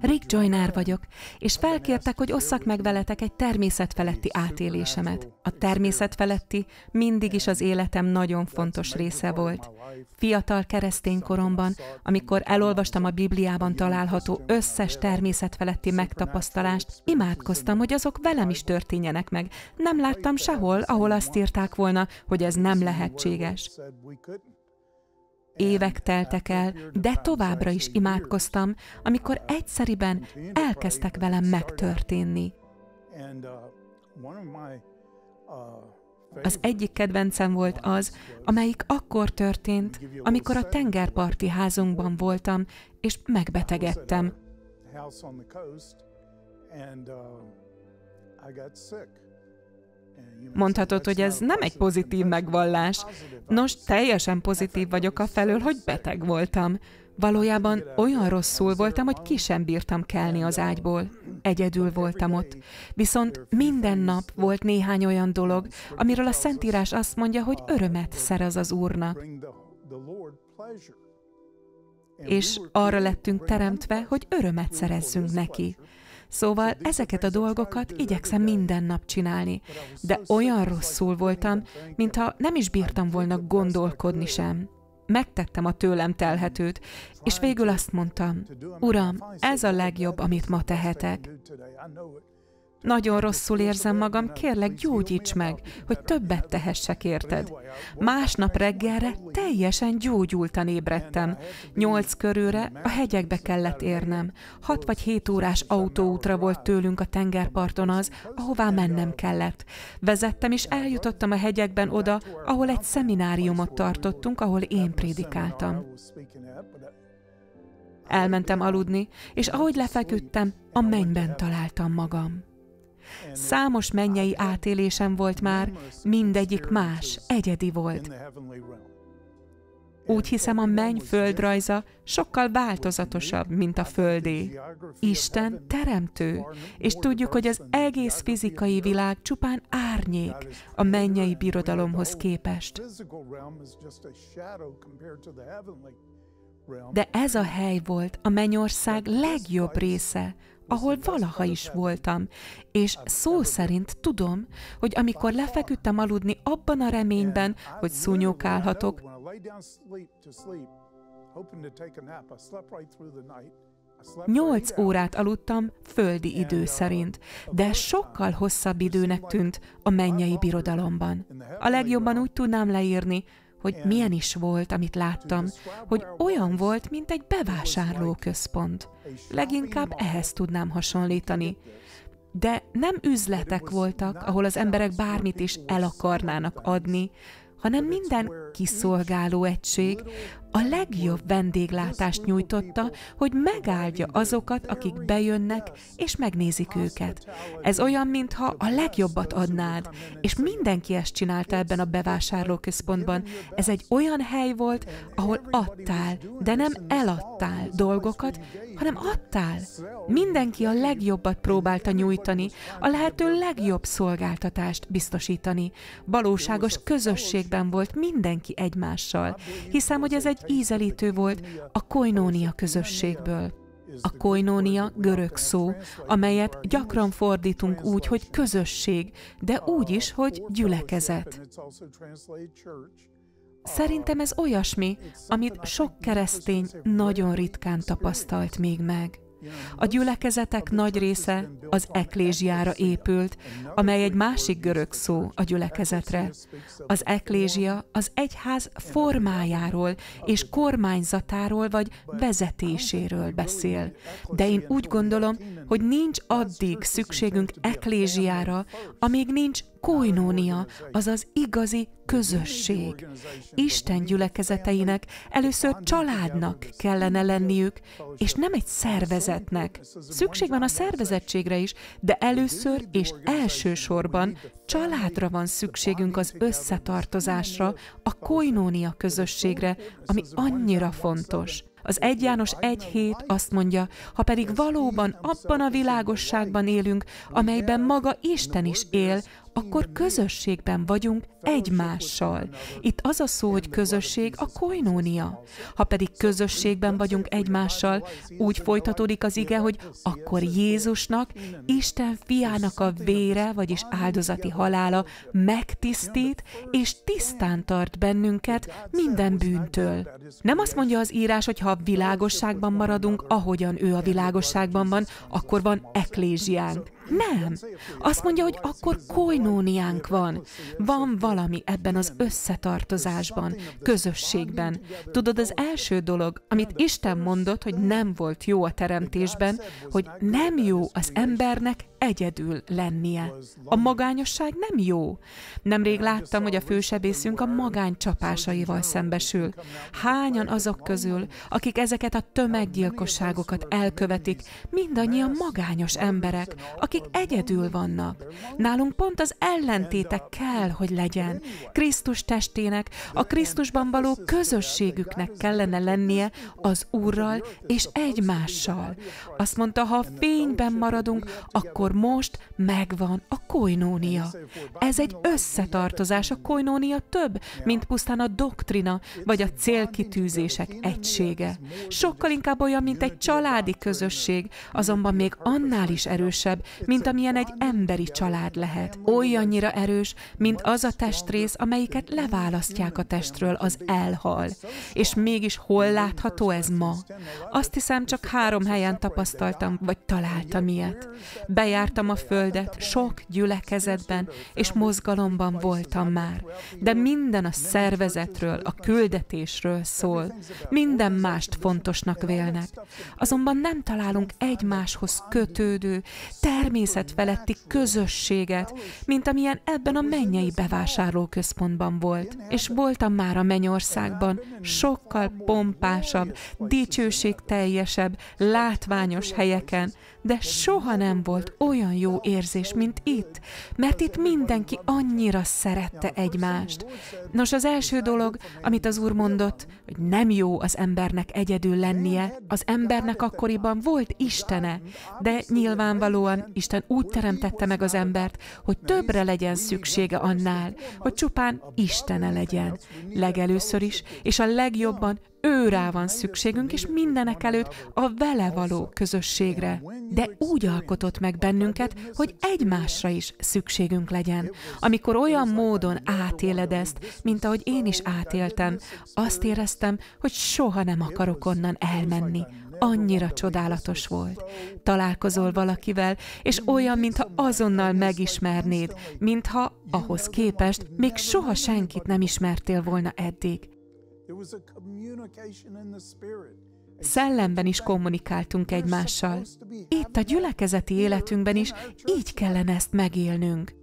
Rick Joyner vagyok, és felkértek, hogy osszak meg veletek egy természetfeletti átélésemet. A természetfeletti mindig is az életem nagyon fontos része volt. Fiatal keresztény koromban, amikor elolvastam a Bibliában található összes természetfeletti megtapasztalást, imádkoztam, hogy azok velem is történjenek meg. Nem láttam sehol, ahol azt írták volna, hogy ez nem lehetséges évek teltek el, de továbbra is imádkoztam, amikor egyszeriben elkezdtek velem megtörténni. Az egyik kedvencem volt az, amelyik akkor történt, amikor a tengerparti házunkban voltam, és megbetegedtem. Mondhatod, hogy ez nem egy pozitív megvallás. Nos, teljesen pozitív vagyok a felől, hogy beteg voltam. Valójában olyan rosszul voltam, hogy ki sem bírtam kelni az ágyból. Egyedül voltam ott. Viszont minden nap volt néhány olyan dolog, amiről a Szentírás azt mondja, hogy örömet szerez az Úrnak. És arra lettünk teremtve, hogy örömet szerezzünk neki. Szóval ezeket a dolgokat igyekszem minden nap csinálni, de olyan rosszul voltam, mintha nem is bírtam volna gondolkodni sem. Megtettem a tőlem telhetőt, és végül azt mondtam, Uram, ez a legjobb, amit ma tehetek. Nagyon rosszul érzem magam, kérlek, gyógyíts meg, hogy többet tehessek érted. Másnap reggelre teljesen gyógyultan ébredtem. Nyolc körülre a hegyekbe kellett érnem. Hat vagy hét órás autóútra volt tőlünk a tengerparton az, ahová mennem kellett. Vezettem és eljutottam a hegyekben oda, ahol egy szemináriumot tartottunk, ahol én prédikáltam. Elmentem aludni, és ahogy lefeküdtem, a mennyben találtam magam. Számos mennyei átélésem volt már, mindegyik más, egyedi volt. Úgy hiszem, a menny földrajza sokkal változatosabb, mint a földé. Isten teremtő, és tudjuk, hogy az egész fizikai világ csupán árnyék a mennyei birodalomhoz képest. De ez a hely volt a mennyország legjobb része, ahol valaha is voltam, és szó szerint tudom, hogy amikor lefeküdtem aludni abban a reményben, hogy szúnyókálhatok, Nyolc órát aludtam földi idő uh, szerint, de sokkal hosszabb időnek tűnt a mennyei birodalomban. A legjobban úgy tudnám leírni, hogy milyen is volt, amit láttam, hogy olyan volt, mint egy bevásárlóközpont. Leginkább ehhez tudnám hasonlítani. De nem üzletek voltak, ahol az emberek bármit is el akarnának adni, hanem minden kiszolgáló egység, a legjobb vendéglátást nyújtotta, hogy megáldja azokat, akik bejönnek és megnézik őket. Ez olyan, mintha a legjobbat adnád, és mindenki ezt csinálta ebben a bevásárlóközpontban. Ez egy olyan hely volt, ahol adtál, de nem eladtál dolgokat, hanem adtál. Mindenki a legjobbat próbálta nyújtani, a lehető legjobb szolgáltatást biztosítani. Valóságos közösségben volt mindenki egymással. Hiszem, hogy ez egy ízelítő volt a koinónia közösségből. A koinónia görög szó, amelyet gyakran fordítunk úgy, hogy közösség, de úgy is, hogy gyülekezet. Szerintem ez olyasmi, amit sok keresztény nagyon ritkán tapasztalt még meg. A gyülekezetek nagy része az eklézsiára épült, amely egy másik görög szó a gyülekezetre. Az eklézsia az egyház formájáról és kormányzatáról vagy vezetéséről beszél. De én úgy gondolom, hogy nincs addig szükségünk eklézsiára, amíg nincs koinónia, azaz igazi közösség. Isten gyülekezeteinek először családnak kellene lenniük, és nem egy szervezetnek. Szükség van a szervezettségre is, de először és elsősorban családra van szükségünk az összetartozásra, a koinónia közösségre, ami annyira fontos. Az 1 János 1 hét azt mondja, ha pedig valóban abban a világosságban élünk, amelyben maga Isten is él, akkor közösségben vagyunk egymással. Itt az a szó, hogy közösség, a koinónia. Ha pedig közösségben vagyunk egymással, úgy folytatódik az ige, hogy akkor Jézusnak, Isten fiának a vére, vagyis áldozati halála megtisztít és tisztán tart bennünket minden bűntől. Nem azt mondja az írás, hogy ha a világosságban maradunk, ahogyan ő a világosságban van, akkor van eklézsiánk. Nem. Azt mondja, hogy akkor koinóniánk van. Van valami ebben az összetartozásban, közösségben. Tudod, az első dolog, amit Isten mondott, hogy nem volt jó a teremtésben, hogy nem jó az embernek egyedül lennie. A magányosság nem jó. Nemrég láttam, hogy a fősebészünk a magány csapásaival szembesül. Hányan azok közül, akik ezeket a tömeggyilkosságokat elkövetik, mindannyian magányos emberek, akik egyedül vannak. Nálunk pont az ellentétek kell, hogy legyen. Krisztus testének, a Krisztusban való közösségüknek kellene lennie az Úrral és egymással. Azt mondta, ha fényben maradunk, akkor akkor most megvan a koinónia. Ez egy összetartozás, a koinónia több, mint pusztán a doktrina vagy a célkitűzések egysége. Sokkal inkább olyan, mint egy családi közösség, azonban még annál is erősebb, mint amilyen egy emberi család lehet. Olyannyira erős, mint az a testrész, amelyiket leválasztják a testről, az elhal. És mégis hol látható ez ma? Azt hiszem, csak három helyen tapasztaltam, vagy találtam ilyet. Bejá jártam a földet, sok gyülekezetben és mozgalomban voltam már, de minden a szervezetről, a küldetésről szól. Minden mást fontosnak vélnek. Azonban nem találunk egymáshoz kötődő, természetfeletti közösséget, mint amilyen ebben a mennyei bevásárlóközpontban volt. És voltam már a mennyországban, sokkal pompásabb, dicsőségteljesebb, látványos helyeken, de soha nem volt olyan jó érzés, mint itt, mert itt mindenki annyira szerette egymást. Nos, az első dolog, amit az úr mondott, hogy nem jó az embernek egyedül lennie, az embernek akkoriban volt Istene, de nyilvánvalóan Isten úgy teremtette meg az embert, hogy többre legyen szüksége annál, hogy csupán Istene legyen. Legelőször is, és a legjobban ő rá van szükségünk, és mindenek előtt a vele való közösségre. De úgy alkotott meg bennünket, hogy egymásra is szükségünk legyen. Amikor olyan módon átéled ezt, mint ahogy én is átéltem, azt éreztem, hogy soha nem akarok onnan elmenni, annyira csodálatos volt. Találkozol valakivel, és olyan, mintha azonnal megismernéd, mintha ahhoz képest még soha senkit nem ismertél volna eddig. Szellemben is kommunikáltunk egymással. Itt a gyülekezeti életünkben is így kellene ezt megélnünk.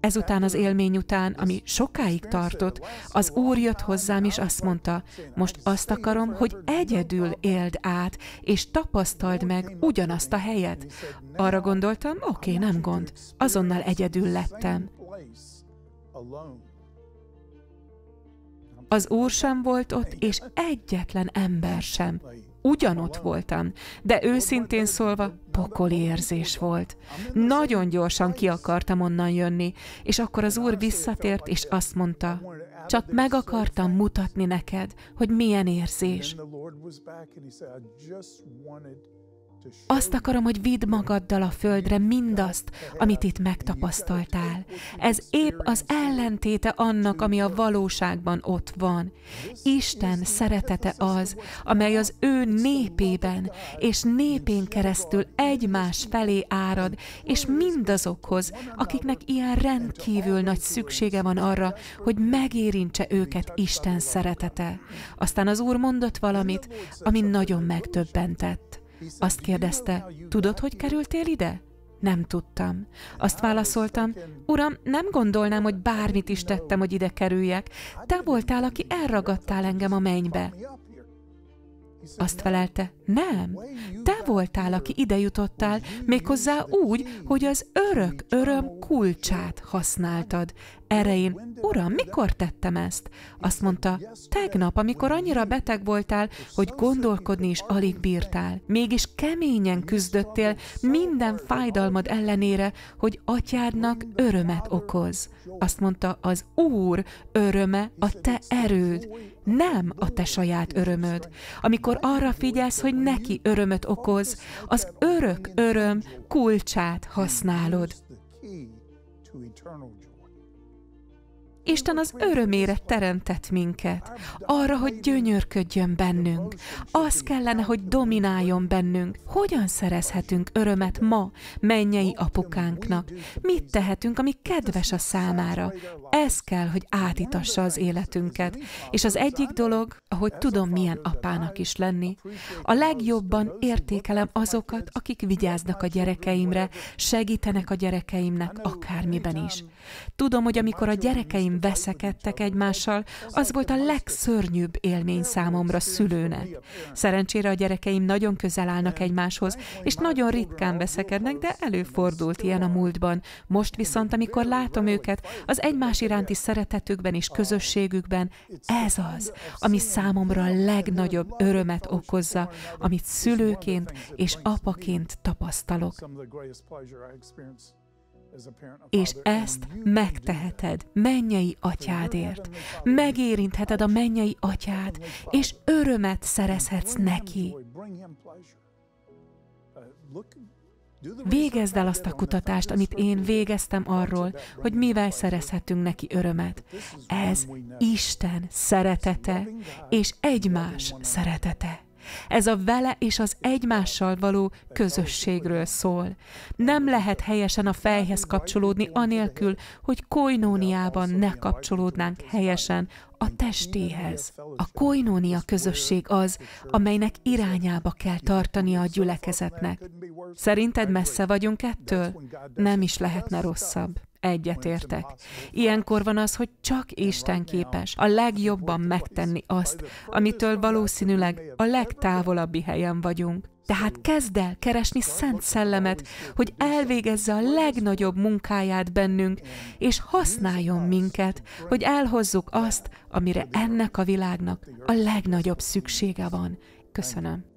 Ezután az élmény után, ami sokáig tartott, az Úr jött hozzám és azt mondta, most azt akarom, hogy egyedül éld át, és tapasztald meg ugyanazt a helyet. Arra gondoltam, oké, okay, nem gond. Azonnal egyedül lettem. Az Úr sem volt ott, és egyetlen ember sem. Ugyanott voltam, de őszintén szólva pokoli érzés volt. Nagyon gyorsan ki akartam onnan jönni, és akkor az Úr visszatért, és azt mondta, csak meg akartam mutatni neked, hogy milyen érzés. Azt akarom, hogy vidd magaddal a földre mindazt, amit itt megtapasztaltál. Ez épp az ellentéte annak, ami a valóságban ott van. Isten szeretete az, amely az ő népében és népén keresztül egymás felé árad, és mindazokhoz, akiknek ilyen rendkívül nagy szüksége van arra, hogy megérintse őket Isten szeretete. Aztán az Úr mondott valamit, ami nagyon megtöbbentett. Azt kérdezte, tudod, hogy kerültél ide? Nem tudtam. Azt válaszoltam, Uram, nem gondolnám, hogy bármit is tettem, hogy ide kerüljek. Te voltál, aki elragadtál engem a mennybe. Azt felelte, nem, te voltál, aki ide jutottál, méghozzá úgy, hogy az örök öröm kulcsát használtad. Erre én, uram, mikor tettem ezt? Azt mondta, tegnap, amikor annyira beteg voltál, hogy gondolkodni is alig bírtál. Mégis keményen küzdöttél minden fájdalmad ellenére, hogy atyádnak örömet okoz. Azt mondta, az Úr öröme a te erőd, nem a te saját örömöd. Amikor arra figyelsz, hogy neki örömet okoz, az örök öröm kulcsát használod. Isten az örömére teremtett minket, arra, hogy gyönyörködjön bennünk. Az kellene, hogy domináljon bennünk. Hogyan szerezhetünk örömet ma, mennyei apukánknak? Mit tehetünk, ami kedves a számára? Ez kell, hogy átítassa az életünket. És az egyik dolog, ahogy tudom, milyen apának is lenni. A legjobban értékelem azokat, akik vigyáznak a gyerekeimre, segítenek a gyerekeimnek akármiben is. Tudom, hogy amikor a gyerekeim szüleim veszekedtek egymással, az volt a legszörnyűbb élmény számomra szülőnek. Szerencsére a gyerekeim nagyon közel állnak egymáshoz, és nagyon ritkán veszekednek, de előfordult ilyen a múltban. Most viszont, amikor látom őket, az egymás iránti szeretetükben és közösségükben, ez az, ami számomra a legnagyobb örömet okozza, amit szülőként és apaként tapasztalok és ezt megteheted mennyei atyádért. Megérintheted a mennyei atyát, és örömet szerezhetsz neki. Végezd el azt a kutatást, amit én végeztem arról, hogy mivel szerezhetünk neki örömet. Ez Isten szeretete és egymás szeretete. Ez a vele és az egymással való közösségről szól. Nem lehet helyesen a fejhez kapcsolódni anélkül, hogy koinóniában ne kapcsolódnánk helyesen a testéhez. A koinónia közösség az, amelynek irányába kell tartania a gyülekezetnek. Szerinted messze vagyunk ettől? Nem is lehetne rosszabb. Egyetértek. Ilyenkor van az, hogy csak Isten képes a legjobban megtenni azt, amitől valószínűleg a legtávolabbi helyen vagyunk. Tehát kezd el keresni Szent Szellemet, hogy elvégezze a legnagyobb munkáját bennünk, és használjon minket, hogy elhozzuk azt, amire ennek a világnak a legnagyobb szüksége van. Köszönöm.